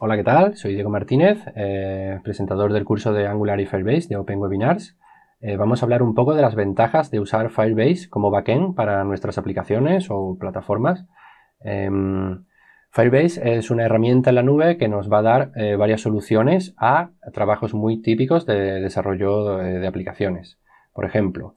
Hola, ¿qué tal? Soy Diego Martínez, eh, presentador del curso de Angular y Firebase de Open Webinars. Eh, vamos a hablar un poco de las ventajas de usar Firebase como backend para nuestras aplicaciones o plataformas. Em, Firebase es una herramienta en la nube que nos va a dar eh, varias soluciones a trabajos muy típicos de desarrollo de aplicaciones. Por ejemplo,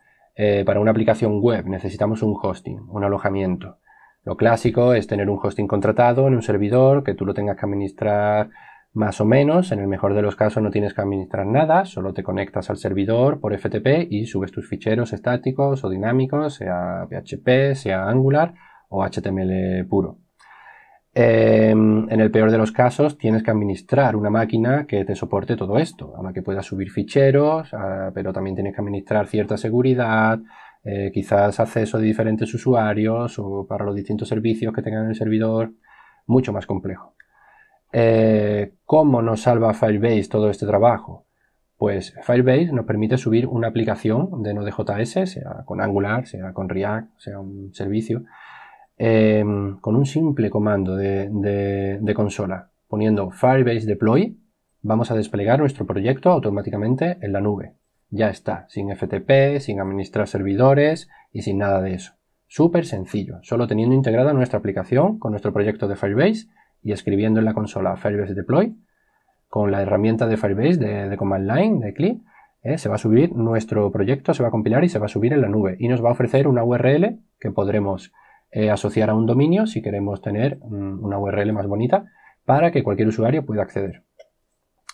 para una aplicación web necesitamos un hosting, un alojamiento. Lo clásico es tener un hosting contratado en un servidor que tú lo tengas que administrar más o menos. En el mejor de los casos no tienes que administrar nada, solo te conectas al servidor por FTP y subes tus ficheros estáticos o dinámicos, sea PHP, sea Angular o HTML puro. Em, en el peor de los casos tienes que administrar una máquina que te soporte todo esto, a la que puedas subir ficheros, ah, pero también tienes que administrar cierta seguridad, eh, quizás acceso de diferentes usuarios o para los distintos servicios que tengan en el servidor, mucho más complejo. Eh, ¿Cómo nos salva Firebase todo este trabajo? Pues Firebase nos permite subir una aplicación de Node.js, sea con Angular, sea con React, sea un servicio, eh, con un simple comando de consola, poniendo Firebase Deploy, vamos a desplegar nuestro proyecto automáticamente en la nube. Ya está, sin FTP, sin administrar servidores y sin nada de eso. Súper sencillo, solo teniendo integrada nuestra aplicación con nuestro proyecto de Firebase y escribiendo en la consola Firebase Deploy con la herramienta de Firebase de, Command Line, de CLI, eh, se va a subir nuestro proyecto, se va a compilar y se va a subir en la nube y nos va a ofrecer una URL que podremos eh, asociar a un dominio si queremos tener mm, una URL más bonita para que cualquier usuario pueda acceder.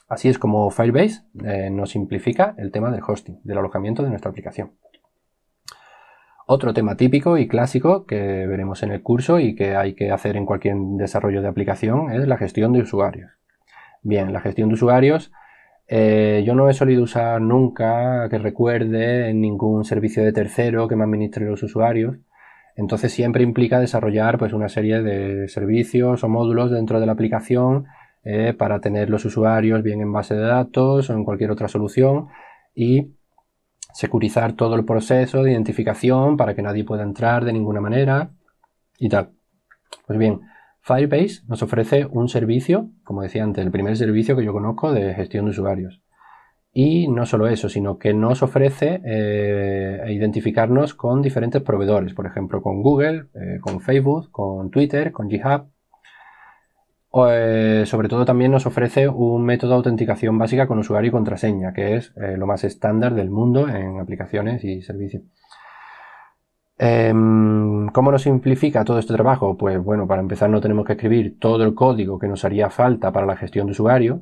Así es como Firebase eh, nos simplifica el tema del hosting, del alojamiento de nuestra aplicación. Otro tema típico y clásico que veremos en el curso y que hay que hacer en cualquier desarrollo de aplicación es la gestión de usuarios. Bien, la gestión de usuarios eh, yo no he solido usar nunca que recuerde en ningún servicio de tercero que me administre los usuarios. Entonces siempre implica desarrollar pues, una serie de servicios o módulos dentro de la aplicación eh, para tener los usuarios bien en base de datos o en cualquier otra solución y securizar todo el proceso de identificación para que nadie pueda entrar de ninguna manera y tal. Pues bien, Firebase nos ofrece un servicio, como decía antes, el primer servicio que yo conozco de gestión de usuarios. Y no solo eso, sino que nos ofrece eh, identificarnos con diferentes proveedores, por ejemplo, con Google, eh, con Facebook, con Twitter, con GitHub, eh, sobre todo también nos ofrece un método de autenticación básica con usuario y contraseña, que es eh, lo más estándar del mundo en aplicaciones y servicios. Em, ¿Cómo nos simplifica todo este trabajo? Pues bueno, para empezar no tenemos que escribir todo el código que nos haría falta para la gestión de usuario.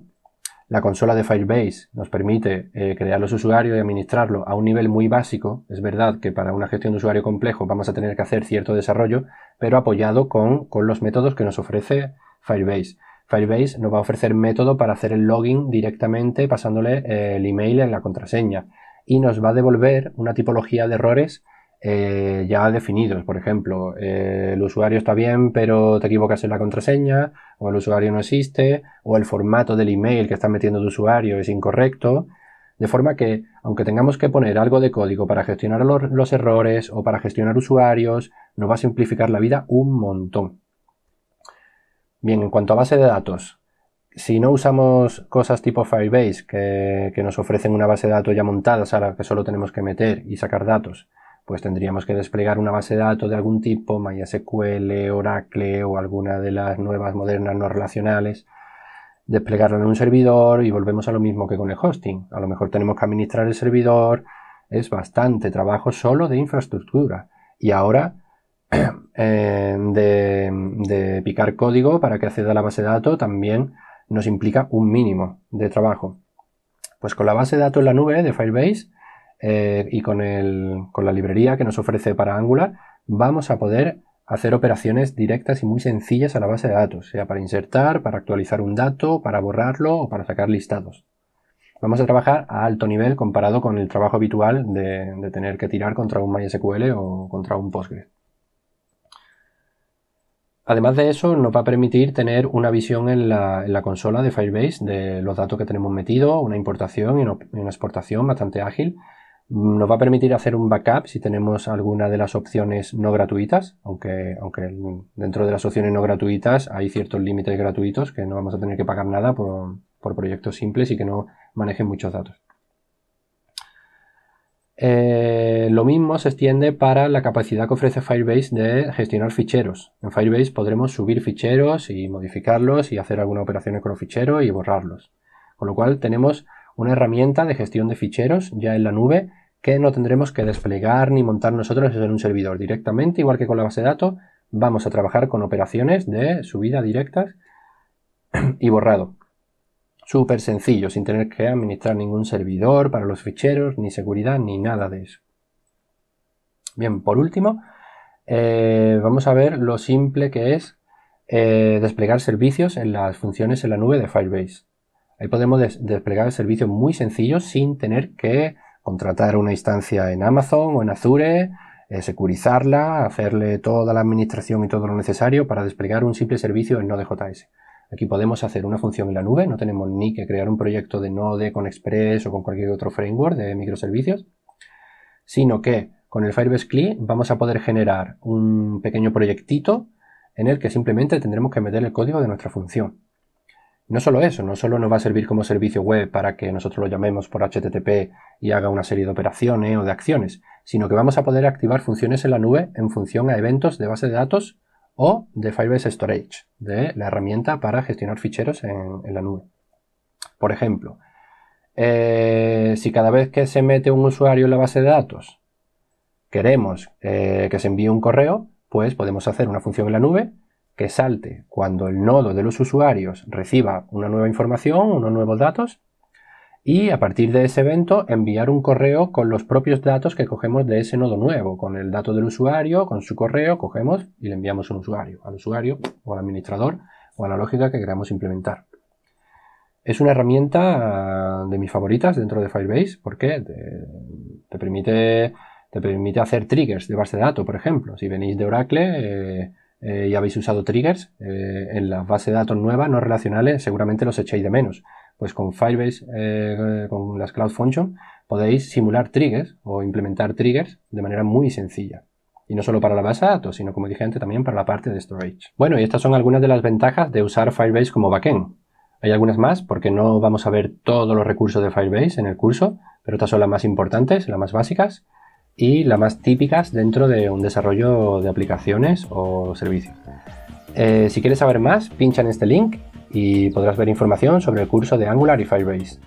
La consola de Firebase nos permite eh, crear los usuarios y administrarlos a un nivel muy básico. Es verdad que para una gestión de usuario complejo vamos a tener que hacer cierto desarrollo, pero apoyado con, con los métodos que nos ofrece Firebase. Firebase nos va a ofrecer método para hacer el login directamente pasándole eh, el email en la contraseña y nos va a devolver una tipología de errores eh, ya definidos. Por ejemplo, eh, el usuario está bien, pero te equivocas en la contraseña, o el usuario no existe, o el formato del email que está metiendo tu usuario es incorrecto. De forma que, aunque tengamos que poner algo de código para gestionar los errores o para gestionar usuarios, nos va a simplificar la vida un montón. Bien, en cuanto a base de datos, si no usamos cosas tipo Firebase que, nos ofrecen una base de datos ya montada, a la que solo tenemos que meter y sacar datos, pues tendríamos que desplegar una base de datos de algún tipo, MySQL, Oracle o alguna de las nuevas modernas no relacionales, desplegarla en un servidor y volvemos a lo mismo que con el hosting. A lo mejor tenemos que administrar el servidor, es bastante trabajo solo de infraestructura. Y ahora Eh, de, picar código para que acceda a la base de datos también nos implica un mínimo de trabajo. Pues con la base de datos en la nube de Firebase eh, y con, la librería que nos ofrece para Angular, vamos a poder hacer operaciones directas y muy sencillas a la base de datos, sea para insertar, para actualizar un dato, para borrarlo o para sacar listados. Vamos a trabajar a alto nivel comparado con el trabajo habitual de, de tener que tirar contra un MySQL o contra un Postgres. Además de eso, nos va a permitir tener una visión en la, consola de Firebase de los datos que tenemos metidos, una importación y una, exportación bastante ágil. Nos va a permitir hacer un backup si tenemos alguna de las opciones no gratuitas, aunque, aunque dentro de las opciones no gratuitas hay ciertos límites gratuitos que no vamos a tener que pagar nada por, por proyectos simples y que no manejen muchos datos. Eh, lo mismo se extiende para la capacidad que ofrece Firebase de gestionar ficheros. En Firebase podremos subir ficheros y modificarlos y hacer algunas operaciones con los ficheros y borrarlos. Con lo cual tenemos una herramienta de gestión de ficheros ya en la nube que no tendremos que desplegar ni montar nosotros en un servidor directamente, igual que con la base de datos, vamos a trabajar con operaciones de subida directas y borrado. Súper sencillo, sin tener que administrar ningún servidor para los ficheros, ni seguridad, ni nada de eso. Bien, por último, eh, vamos a ver lo simple que es eh, desplegar servicios en las funciones en la nube de Firebase. Ahí podemos desplegar el servicio muy sencillo sin tener que contratar una instancia en Amazon o en Azure, eh, securizarla, hacerle toda la administración y todo lo necesario para desplegar un simple servicio en Node.js. Aquí podemos hacer una función en la nube, no tenemos ni que crear un proyecto de Node con Express o con cualquier otro framework de microservicios, sino que con el Firebase CLI vamos a poder generar un pequeño proyectito en el que simplemente tendremos que meter el código de nuestra función. No solo eso, no solo nos va a servir como servicio web para que nosotros lo llamemos por HTTP y haga una serie de operaciones o de acciones, sino que vamos a poder activar funciones en la nube en función a eventos de base de datos o de Firebase Storage, de la herramienta para gestionar ficheros en, la nube. Por ejemplo, eh, si cada vez que se mete un usuario en la base de datos queremos eh, que se envíe un correo, pues podemos hacer una función en la nube que salte cuando el nodo de los usuarios reciba una nueva información, unos nuevos datos, y a partir de ese evento enviar un correo con los propios datos que cogemos de ese nodo nuevo, con el dato del usuario, con su correo, cogemos y le enviamos un usuario, al usuario o al administrador o a la lógica que queramos implementar. Es una herramienta de mis favoritas dentro de Firebase porque te permite te permite hacer triggers de base de datos, por ejemplo. Si venís de Oracle eh, eh, y habéis usado triggers, eh, en la base de datos nuevas, no relacionales, seguramente los echéis de menos. Pues con Firebase, con las Cloud Functions, podéis simular triggers o implementar triggers de manera muy sencilla. Y no solo para la base de datos, sino como dije antes, también para la parte de storage. Bueno, y estas son algunas de las ventajas de usar Firebase como backend. Hay algunas más, porque no vamos a ver todos los recursos de Firebase en el curso, pero estas son las más importantes, las más básicas y las más típicas dentro de un desarrollo de aplicaciones o servicios. Eh, si quieres saber más, pincha en este link y podrás ver información sobre el curso de Angular y Firebase.